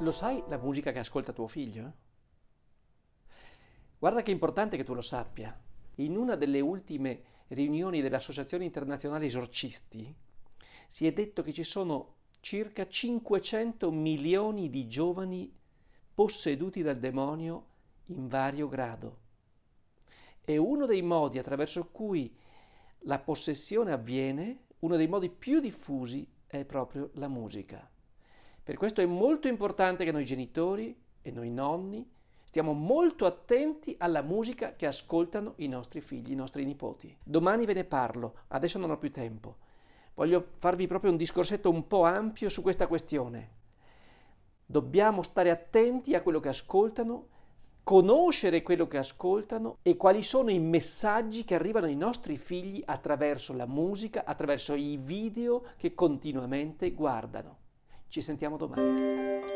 Lo sai la musica che ascolta tuo figlio? Guarda che è importante che tu lo sappia. In una delle ultime riunioni dell'Associazione Internazionale Esorcisti si è detto che ci sono circa 500 milioni di giovani posseduti dal demonio in vario grado. E uno dei modi attraverso cui la possessione avviene, uno dei modi più diffusi, è proprio la musica. Per questo è molto importante che noi genitori e noi nonni stiamo molto attenti alla musica che ascoltano i nostri figli, i nostri nipoti. Domani ve ne parlo, adesso non ho più tempo. Voglio farvi proprio un discorsetto un po' ampio su questa questione. Dobbiamo stare attenti a quello che ascoltano conoscere quello che ascoltano e quali sono i messaggi che arrivano ai nostri figli attraverso la musica, attraverso i video che continuamente guardano. Ci sentiamo domani.